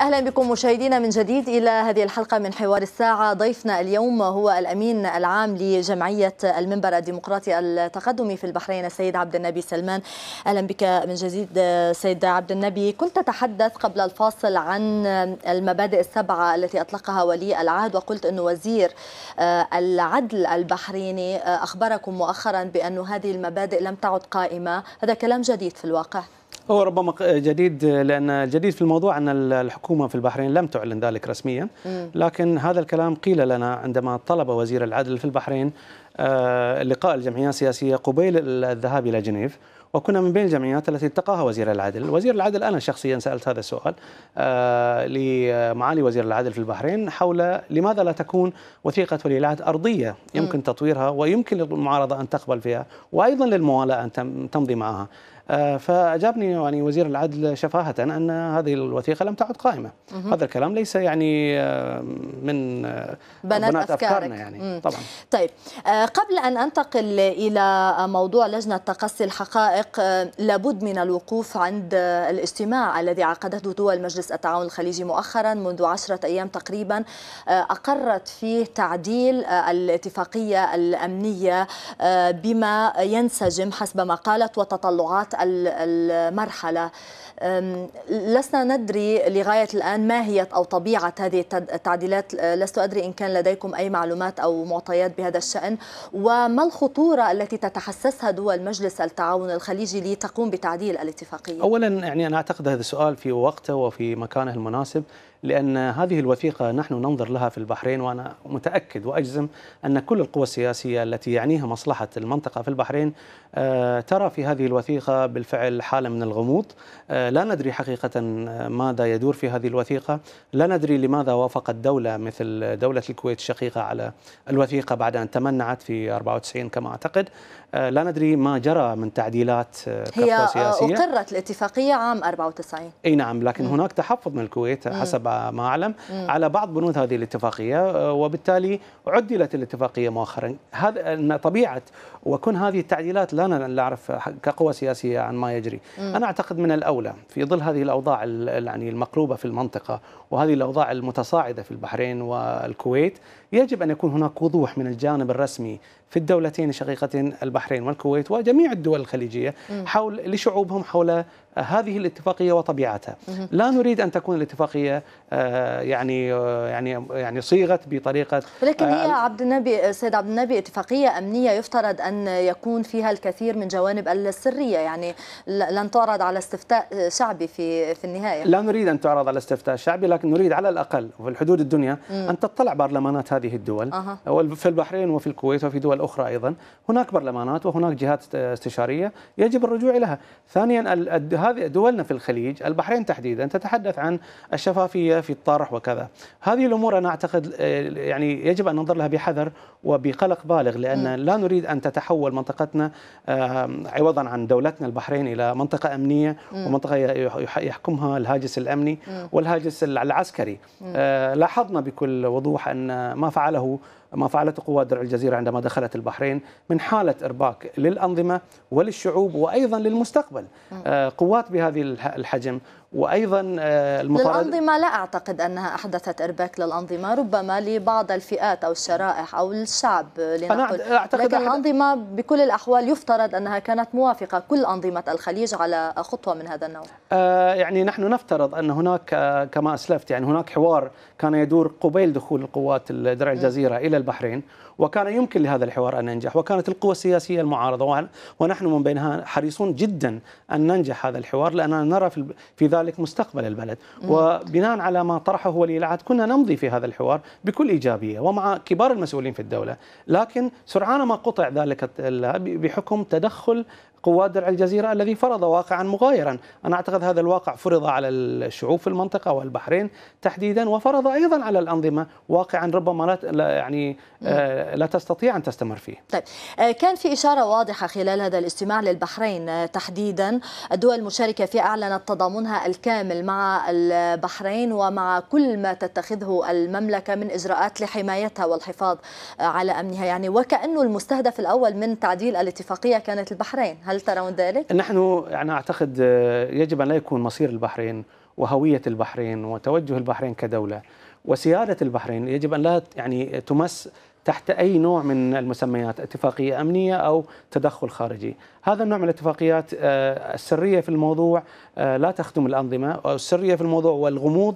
أهلا بكم مشاهدينا من جديد إلى هذه الحلقة من حوار الساعة ضيفنا اليوم هو الأمين العام لجمعية المنبر الديمقراطي التقدمي في البحرين السيد عبد النبي سلمان أهلا بك من جديد سيد عبد النبي كنت تتحدث قبل الفاصل عن المبادئ السبعة التي أطلقها ولي العهد وقلت أن وزير العدل البحريني أخبركم مؤخرا بأن هذه المبادئ لم تعد قائمة هذا كلام جديد في الواقع هو ربما جديد لان الجديد في الموضوع ان الحكومه في البحرين لم تعلن ذلك رسميا لكن هذا الكلام قيل لنا عندما طلب وزير العدل في البحرين آه، لقاء الجمعيه السياسيه قبيل الذهاب الى جنيف وكنا من بين الجمعيات التي التقاها وزير العدل وزير العدل أنا شخصيا سألت هذا السؤال آه، لمعالي وزير العدل في البحرين حول لماذا لا تكون وثيقة ولي العهد أرضية يمكن تطويرها ويمكن للمعارضة أن تقبل فيها وأيضا للموالاة أن تمضي معها آه، فاجابني يعني وزير العدل شفاهه ان هذه الوثيقه لم تعد قائمه مه. هذا الكلام ليس يعني آه، من بنات, بنات افكارنا يعني مم. طبعا طيب قبل ان انتقل الى موضوع لجنه تقصي الحقائق السابق آه، لابد من الوقوف عند آه، الاجتماع الذي عقدته دول مجلس التعاون الخليجي مؤخرا منذ عشرة أيام تقريبا آه، أقرت فيه تعديل الاتفاقية الأمنية بما ينسجم حسب ما قالت وتطلعات المرحلة لسنا ندري لغاية الآن ما هي أو طبيعة هذه التعديلات لست أدري إن كان لديكم أي معلومات أو معطيات بهذا الشأن وما الخطورة التي تتحسسها دول مجلس التعاون الخليجي لتقوم بتعديل الاتفاقية أولا يعني أنا أعتقد هذا السؤال في وقته وفي مكانه المناسب لأن هذه الوثيقة نحن ننظر لها في البحرين وأنا متأكد وأجزم أن كل القوى السياسية التي يعنيها مصلحة المنطقة في البحرين آه، ترى في هذه الوثيقة بالفعل حالة من الغموض آه، لا ندري حقيقة آه، ماذا يدور في هذه الوثيقة لا ندري لماذا وافقت دولة مثل دولة الكويت الشقيقة على الوثيقة بعد أن تمنعت في 94 كما أعتقد لا ندري ما جرى من تعديلات هي سياسية. أقرت الاتفاقية عام 94 أي نعم لكن هناك تحفظ من الكويت حسب حسب ما أعلم مم. على بعض بنود هذه الاتفاقية آه، وبالتالي عدلت الاتفاقية مؤخرا هذا أن طبيعة وكون هذه التعديلات لا نعرف كقوى سياسية عن ما يجري مم. أنا أعتقد من الأولى في ظل هذه الأوضاع يعني المقلوبة في المنطقة وهذه الأوضاع المتصاعدة في البحرين والكويت يجب أن يكون هناك وضوح من الجانب الرسمي في الدولتين الشقيقتين البحرين والكويت وجميع الدول الخليجية حول لشعوبهم حول آه، هذه الاتفاقية وطبيعتها لا نريد أن تكون الاتفاقية آه، يعني آه، يعني يعني صيغت بطريقة ولكن هي عبد النبي سيد عبد النبي اتفاقية أمنية يفترض أن يكون فيها الكثير من جوانب السرية يعني لن تعرض على استفتاء شعبي في في النهاية لا نريد أن تعرض على استفتاء شعبي لكن نريد على الأقل في الحدود الدنيا أن تطلع برلمانات هذه الدول في البحرين وفي الكويت وفي دول الأخرى أيضا هناك برلمانات وهناك جهات استشارية يجب الرجوع لها ثانيا هذه دولنا في الخليج البحرين تحديدا تتحدث عن الشفافية في الطرح وكذا هذه الأمور أنا أعتقد آه، يعني يجب أن ننظر لها بحذر وبقلق بالغ لأن لا نريد أن تتحول منطقتنا عوضا عن دولتنا البحرين إلى منطقة أمنية ومنطقة يحكمها الهاجس الأمني والهاجس العسكري آه، لاحظنا بكل وضوح أن ما فعله ما فعلته قوات درع الجزيرة عندما دخلت البحرين من حالة إرباك للأنظمة وللشعوب وأيضا للمستقبل آه، قوات بهذه الحجم وايضا آه، المطارد للانظمه لا اعتقد انها احدثت ارباك للانظمه ربما لبعض الفئات او الشرائح او الشعب لنقل أنا أعتقد لكن الانظمه بكل الاحوال يفترض انها كانت موافقه كل انظمه الخليج على خطوه من هذا النوع آه، يعني نحن نفترض ان هناك آه، كما اسلفت يعني هناك حوار كان يدور قبيل دخول القوات درع الجزيره الى البحرين وكان يمكن لهذا الحوار ان ينجح وكانت القوى السياسيه المعارضه ونحن من بينها حريصون جدا ان ننجح هذا الحوار لاننا نرى في ذلك مستقبل البلد وبناء على ما طرحه ولي العهد كنا نمضي في هذا الحوار بكل إيجابية ومع كبار المسؤولين في الدولة لكن سرعان ما قطع ذلك بحكم تدخل قوات درع الجزيرة الذي فرض واقعا مغايرا أنا أعتقد هذا الواقع فرض على الشعوب في المنطقة والبحرين تحديدا وفرض أيضا على الأنظمة واقعا ربما لا يعني آه، لا تستطيع أن تستمر فيه طيب آه، كان في إشارة واضحة خلال هذا الاجتماع للبحرين آه، تحديدا الدول المشاركة في أعلنت تضامنها الكامل مع البحرين ومع كل ما تتخذه المملكة من إجراءات لحمايتها والحفاظ على أمنها يعني وكأنه المستهدف الأول من تعديل الاتفاقية كانت البحرين هل هل ترون ذلك؟ نحن يعني أعتقد آه، يجب أن لا يكون مصير البحرين وهوية البحرين وتوجه البحرين كدولة وسيادة البحرين يجب أن لا يعني تمس تحت أي نوع من المسميات اتفاقية أمنية أو تدخل خارجي هذا النوع من الاتفاقيات آه، السرية في الموضوع آه، لا تخدم الأنظمة السرية في الموضوع والغموض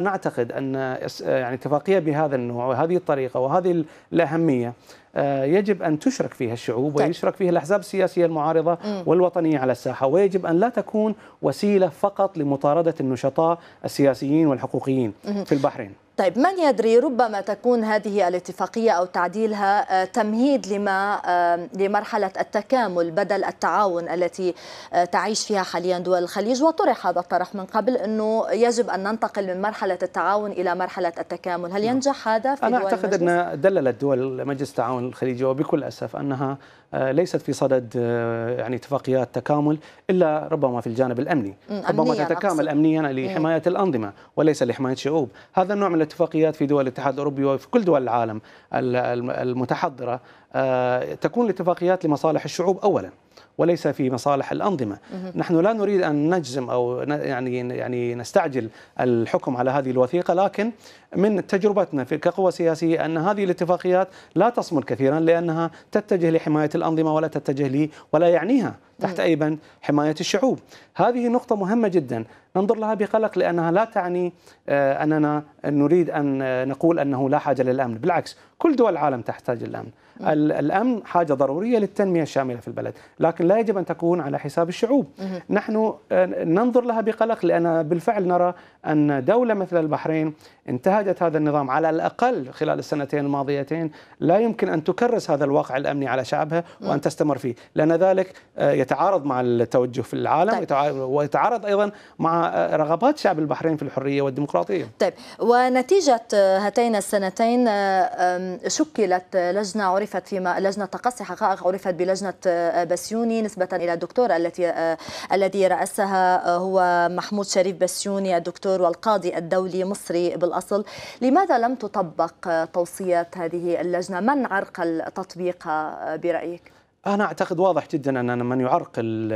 نعتقد أن يعني اتفاقية بهذا النوع وهذه الطريقة وهذه الأهمية آه، يجب أن تشرك فيها الشعوب طيب. ويشرك فيها الأحزاب السياسية المعارضة والوطنية على الساحة ويجب أن لا تكون وسيلة فقط لمطاردة النشطاء السياسيين والحقوقيين في البحرين طيب من يدري ربما تكون هذه الاتفاقية أو تعديلها آه، تمهيد لما آه، لمرحلة التكامل بدل التعاون التي آه، تعيش فيها حاليا دول الخليج وطرح هذا الطرح من قبل أنه يجب أن ننتقل من مرحلة التعاون إلى مرحلة التكامل هل نعم. ينجح هذا في أنا دول أعتقد أن دللت دول مجلس التعاون الخليجي وبكل أسف أنها آه، ليست في صدد آه، يعني اتفاقيات تكامل الا ربما في الجانب الامني، ربما تتكامل امنيا لحمايه الانظمه وليس لحمايه شعوب، هذا النوع من الاتفاقيات في دول الاتحاد الاوروبي وفي كل دول العالم المتحضره آه، تكون الاتفاقيات لمصالح الشعوب اولا. وليس في مصالح الأنظمة نحن لا نريد أن نجزم أو يعني يعني نستعجل الحكم على هذه الوثيقة لكن من تجربتنا كقوى سياسية أن هذه الاتفاقيات لا تصمد كثيرا لأنها تتجه لحماية الأنظمة ولا تتجه لي ولا يعنيها تحت أي بند حماية الشعوب هذه نقطة مهمة جدا ننظر لها بقلق لأنها لا تعني آه، أننا نريد أن آه، نقول أنه لا حاجة للأمن بالعكس كل دول العالم تحتاج للامن. الأمن حاجة ضرورية للتنمية الشاملة في البلد لكن لا يجب أن تكون على حساب الشعوب نحن آه، ننظر لها بقلق لأن بالفعل نرى أن دولة مثل البحرين انتهجت هذا النظام على الأقل خلال السنتين الماضيتين لا يمكن أن تكرس هذا الواقع الأمني على شعبها وأن تستمر فيه لأن ذلك يتم يتعارض مع التوجه في العالم طيب. ويتعارض ايضا مع رغبات شعب البحرين في الحريه والديمقراطيه. طيب ونتيجه هاتين السنتين آه، شكلت لجنه عرفت فيما لجنه تقصي حقائق عرفت بلجنه آه، بسيوني نسبه الى الدكتور التي آه، الذي راسها هو محمود شريف بسيوني الدكتور والقاضي الدولي مصري بالاصل، لماذا لم تطبق توصيات هذه اللجنه؟ من عرقل تطبيقها برايك؟ انا اعتقد واضح جدا ان من يعرقل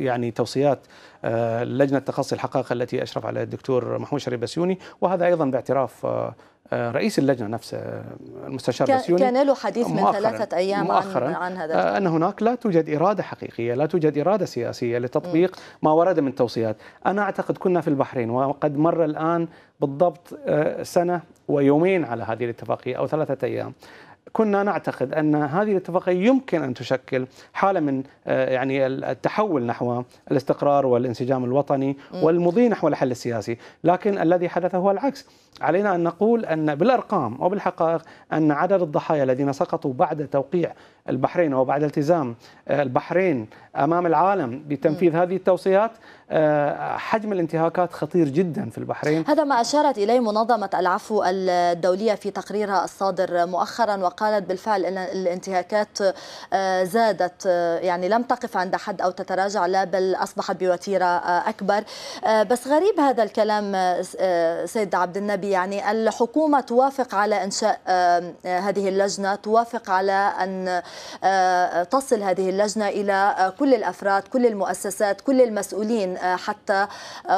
يعني توصيات آه، لجنه تخصي الحقائق التي اشرف عليها الدكتور محمود شريف بسيوني وهذا ايضا باعتراف آه، آه، رئيس اللجنه نفسه المستشار بسيوني كان له حديث من ثلاثه ايام مؤخرا عن, عن هذا ان هناك لا توجد اراده حقيقيه، لا توجد اراده سياسيه لتطبيق م. ما ورد من توصيات، انا اعتقد كنا في البحرين وقد مر الان بالضبط سنه ويومين على هذه الاتفاقيه او ثلاثه ايام. كنا نعتقد ان هذه الاتفاقيه يمكن ان تشكل حاله من آه، يعني التحول نحو الاستقرار والانسجام الوطني والمضي نحو الحل السياسي، لكن الذي حدث هو العكس، علينا ان نقول ان بالارقام وبالحقائق ان عدد الضحايا الذين سقطوا بعد توقيع البحرين أو بعد التزام آه، البحرين أمام العالم بتنفيذ هذه التوصيات آه، حجم الانتهاكات خطير جدا في البحرين هذا ما أشارت إليه منظمة العفو الدولية في تقريرها الصادر مؤخرا وقالت بالفعل أن الانتهاكات آه، زادت يعني لم تقف عند حد أو تتراجع لا بل أصبحت بوتيرة أكبر بس غريب هذا الكلام سيد عبد النبي يعني الحكومة توافق على إنشاء هذه اللجنة توافق على أن آه، تصل هذه اللجنة إلى آه، كل الأفراد كل المؤسسات كل المسؤولين آه، حتى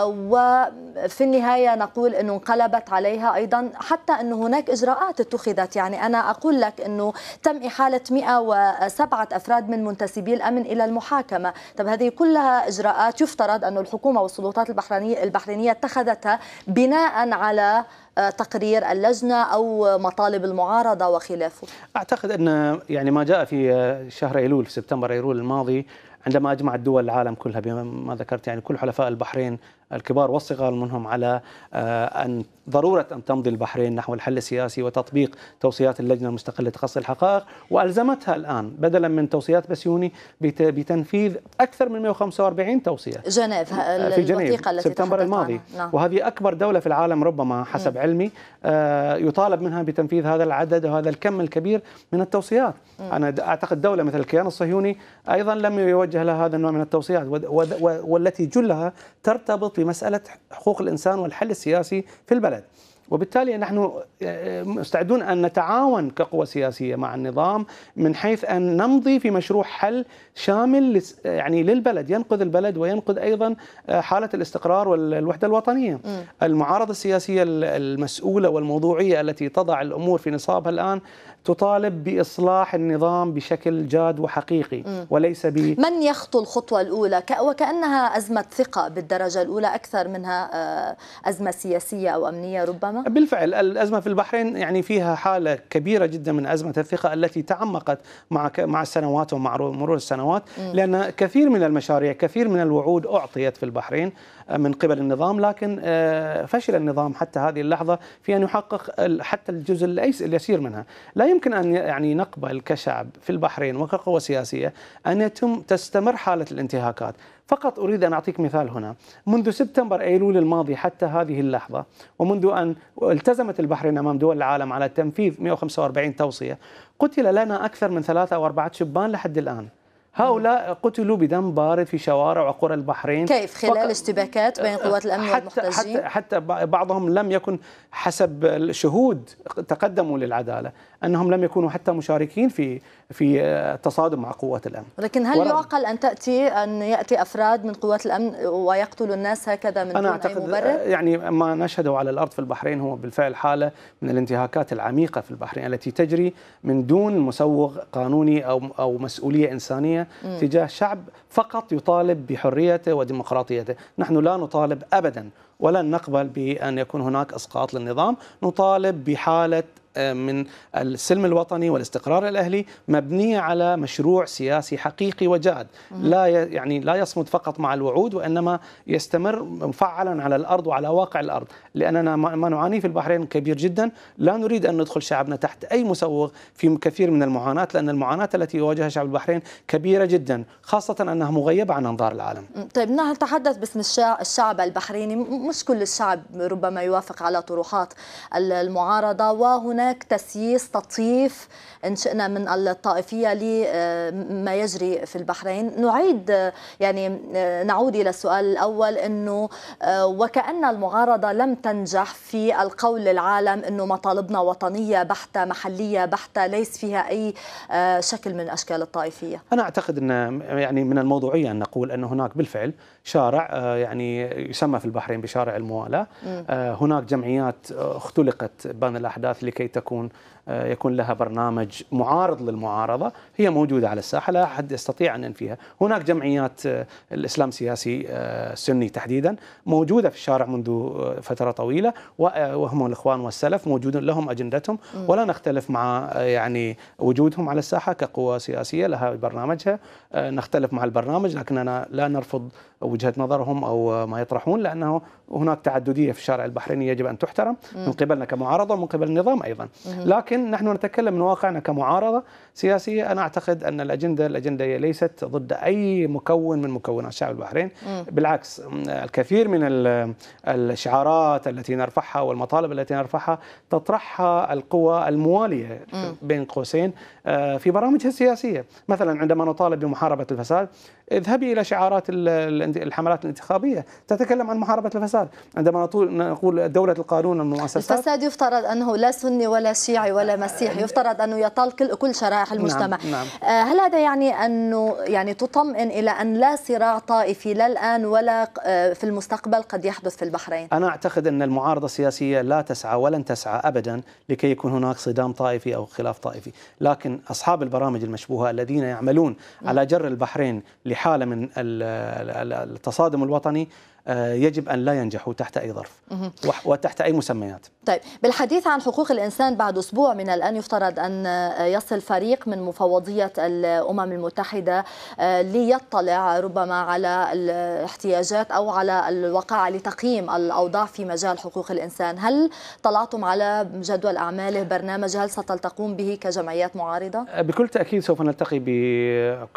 وفي النهاية نقول أنه انقلبت عليها أيضا حتى أنه هناك إجراءات اتخذت يعني أنا أقول لك أنه تم إحالة 107 أفراد من منتسبي الأمن إلى المحاكمة طب هذه كلها إجراءات يفترض أن الحكومة والسلطات البحرينية اتخذتها بناء على تقرير اللجنة أو مطالب المعارضة وخلافه أعتقد أن يعني ما جاء في شهر أيلول في سبتمبر أيلول الماضي عندما أجمع الدول العالم كلها بما ذكرت يعني كل حلفاء البحرين الكبار والصغار منهم على آه، أن ضرورة أن تمضي البحرين نحو الحل السياسي وتطبيق توصيات اللجنة المستقلة لتقصي الحقائق وألزمتها الآن بدلا من توصيات بسيوني بتنفيذ أكثر من 145 توصية جنيف آه، في جنيف التي سبتمبر الماضي نعم. وهذه أكبر دولة في العالم ربما حسب م. علمي آه، يطالب منها بتنفيذ هذا العدد وهذا الكم الكبير من التوصيات م. أنا أعتقد دولة مثل الكيان الصهيوني أيضا لم يوجه لها هذا النوع من التوصيات والتي جلها ترتبط في مسألة حقوق الإنسان والحل السياسي في البلد وبالتالي نحن آه، آه، مستعدون ان نتعاون كقوى سياسيه مع النظام من حيث ان نمضي في مشروع حل شامل يعني للبلد ينقذ البلد وينقذ ايضا آه، حاله الاستقرار والوحده الوطنيه. المعارضه السياسيه المسؤوله والموضوعيه التي تضع الامور في نصابها الان تطالب باصلاح النظام بشكل جاد وحقيقي م. وليس ب من يخطو الخطوه الاولى وكانها ازمه ثقه بالدرجه الاولى اكثر منها آه، ازمه سياسيه او امنيه ربما بالفعل الازمه في البحرين يعني فيها حاله كبيره جدا من ازمه الثقه التي تعمقت مع مع السنوات ومع مرور السنوات م. لان كثير من المشاريع كثير من الوعود اعطيت في البحرين من قبل النظام لكن آه، فشل النظام حتى هذه اللحظة في أن يحقق حتى الجزء اليسير منها لا يمكن أن يعني نقبل كشعب في البحرين وكقوه سياسية أن يتم تستمر حالة الانتهاكات فقط أريد أن أعطيك مثال هنا منذ سبتمبر أيلول الماضي حتى هذه اللحظة ومنذ أن التزمت البحرين أمام دول العالم على تنفيذ 145 توصية قتل لنا أكثر من ثلاثة أو أربعة شبان لحد الآن هؤلاء قتلوا بدم بارد في شوارع وقرى البحرين كيف خلال فق... اشتباكات بين آه، قوات الامن حتى والمحتجين حتى حتى بعضهم لم يكن حسب الشهود تقدموا للعداله انهم لم يكونوا حتى مشاركين في في التصادم آه، مع قوات الامن لكن هل يعقل ان تاتي ان ياتي افراد من قوات الامن ويقتلوا الناس هكذا من أنا دون أعتقد أي آه، مبرر يعني ما نشهده على الارض في البحرين هو بالفعل حاله من الانتهاكات العميقه في البحرين التي تجري من دون مسوغ قانوني او او مسؤوليه انسانيه م. تجاه شعب فقط يطالب بحريته وديمقراطيته نحن لا نطالب ابدا ولن نقبل بان يكون هناك اسقاط للنظام نطالب بحاله آه، من السلم الوطني والاستقرار الاهلي مبنيه على مشروع سياسي حقيقي وجاد لا يعني لا يصمد فقط مع الوعود وانما يستمر مفعلا على الارض وعلى واقع الارض لاننا ما نعانيه في البحرين كبير جدا لا نريد ان ندخل شعبنا تحت اي مسوغ في كثير من المعاناه لان المعاناه التي يواجهها شعب البحرين كبيره جدا خاصه انها مغيبه عن انظار العالم طيب نتحدث باسم الشعب البحريني مش كل الشعب ربما يوافق على طروحات المعارضه وهنا هناك تسييس تطييف إن شئنا من الطائفية لما آه، يجري في البحرين نعيد آه، يعني آه، نعود إلى السؤال الأول أنه وكأن المعارضة لم تنجح في القول للعالم أنه مطالبنا وطنية بحتة محلية بحتة ليس فيها أي شكل من أشكال الطائفية أنا أعتقد أن يعني من الموضوعية أن نقول أن هناك بالفعل شارع يعني يسمى في البحرين بشارع الموالاه هناك جمعيات اختلقت بان الاحداث لكي تكون يكون لها برنامج برنامج معارض للمعارضه هي موجوده على الساحه لا احد يستطيع ان ينفيها، هناك جمعيات آه، الاسلام السياسي السني آه، تحديدا موجوده في الشارع منذ آه، فتره طويله وهم الاخوان والسلف موجودون لهم اجندتهم ولا نختلف مع يعني وجودهم على الساحه كقوى سياسيه لها برنامجها نختلف مع البرنامج لكننا لا نرفض وجهه نظرهم او ما يطرحون لانه هناك تعدديه في الشارع البحريني يجب ان تحترم من قبلنا كمعارضه ومن قبل النظام ايضا لكن نحن نتكلم من واقعنا كمعارضه سياسيه انا اعتقد ان الاجنده الاجنده هي ليست ضد اي مكون من مكونات شعب البحرين م. بالعكس الكثير من الشعارات التي نرفعها والمطالب التي نرفعها تطرحها القوى المواليه بين قوسين آه، في برامجها السياسيه مثلا عندما نطالب بمحاربه الفساد اذهبي الى شعارات الحملات الانتخابيه تتكلم عن محاربه الفساد عندما نقول دوله القانون المؤسسات الفساد يفترض انه لا سني ولا شيعي ولا مسيحي يفترض انه يطال كل كل شرائح نعم، المجتمع نعم. نعم. هل هذا يعني انه يعني تطمئن الى ان لا صراع طائفي لا الان ولا آه، في المستقبل قد يحدث في البحرين انا اعتقد ان المعارضه السياسيه لا تسعى ولن تسعى ابدا لكي يكون هناك صدام طائفي او خلاف طائفي لكن اصحاب البرامج المشبوهه الذين يعملون نعم. على جر البحرين لحاله من التصادم الوطني آه، يجب ان لا ينجحوا تحت اي ظرف وتحت اي مسميات. طيب بالحديث عن حقوق الانسان بعد اسبوع من الان يفترض ان آه، يصل فريق من مفوضيه الامم المتحده آه، ليطلع ربما على الاحتياجات او على الواقع لتقييم الاوضاع في مجال حقوق الانسان، هل طلعتم على جدول اعماله برنامج هل ستلتقون به كجمعيات معارضه؟ بكل تاكيد سوف نلتقي ب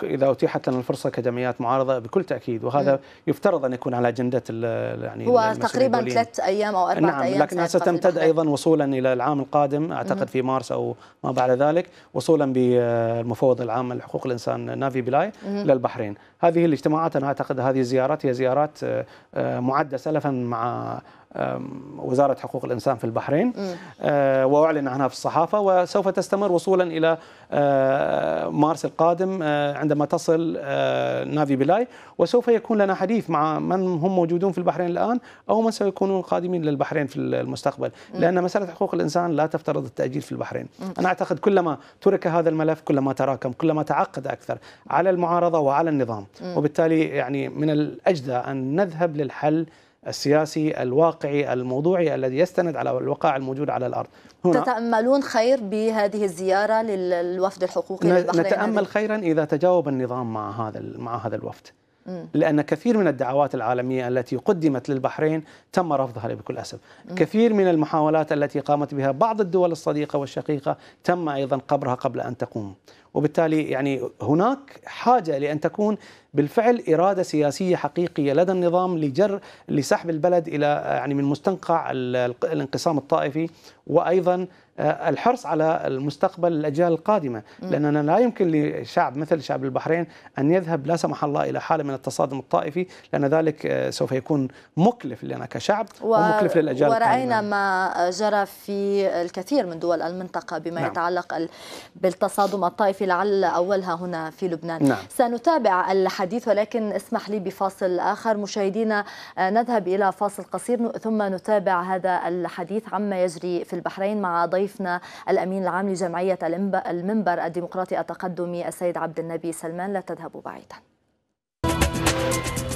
اذا اتيحت لنا الفرصه كجمعيات معارضه بكل تاكيد وهذا م. يفترض ان يكون على جنب عندة يعني هو تقريبا ثلاث أيام أو اربع نعم أيام لكنها ستمتد أيضا وصولا إلى العام القادم أعتقد في مارس أو ما بعد ذلك وصولا بالمفوض العام لحقوق الإنسان نافي بلاي للبحرين هذه الاجتماعات أنا أعتقد هذه الزيارات هي زيارات آه، آه، معدة سلفا مع وزارة حقوق الإنسان في البحرين أه، وأعلن عنها في الصحافة وسوف تستمر وصولا إلى أه، مارس القادم أه، عندما تصل نافي بلاي وسوف يكون لنا حديث مع من هم موجودون في البحرين الآن أو من سيكونون قادمين للبحرين في المستقبل لأن مسألة حقوق الإنسان لا تفترض التأجيل في البحرين أنا أعتقد كلما ترك هذا الملف كلما تراكم كلما تعقد أكثر على المعارضة وعلى النظام وبالتالي يعني من الأجدى أن نذهب للحل السياسي الواقعي الموضوعي الذي يستند على الوقائع الموجودة على الأرض هنا تتأملون خير بهذه الزيارة للوفد الحقوقي نتأمل خيرا إذا تجاوب النظام مع هذا مع هذا الوفد لأن كثير من الدعوات العالمية التي قدمت للبحرين تم رفضها بكل أسف كثير من المحاولات التي قامت بها بعض الدول الصديقة والشقيقة تم أيضا قبرها قبل أن تقوم وبالتالي يعني هناك حاجة لأن تكون بالفعل إرادة سياسية حقيقية لدى النظام لجر لسحب البلد إلى يعني من مستنقع الانقسام الطائفي وأيضا آه، الحرص على المستقبل الأجيال القادمة لأننا لا يمكن لشعب مثل شعب البحرين أن يذهب لا سمح الله إلى حالة من التصادم الطائفي لأن ذلك آه، سوف يكون مكلف لنا كشعب ومكلف للأجيال القادمه ورأينا ما جرى في الكثير من دول المنطقة بما نعم. يتعلق بالتصادم الطائفي لعل أولها هنا في لبنان نعم. سنتابع الحديث ولكن اسمح لي بفاصل آخر مشاهدينا آه، نذهب إلى فاصل قصير ثم نتابع هذا الحديث عما يجري في البحرين مع ضيف ضيفنا الأمين العام لجمعية المنبر الديمقراطي التقدمي السيد عبد النبي سلمان لا تذهبوا بعيدا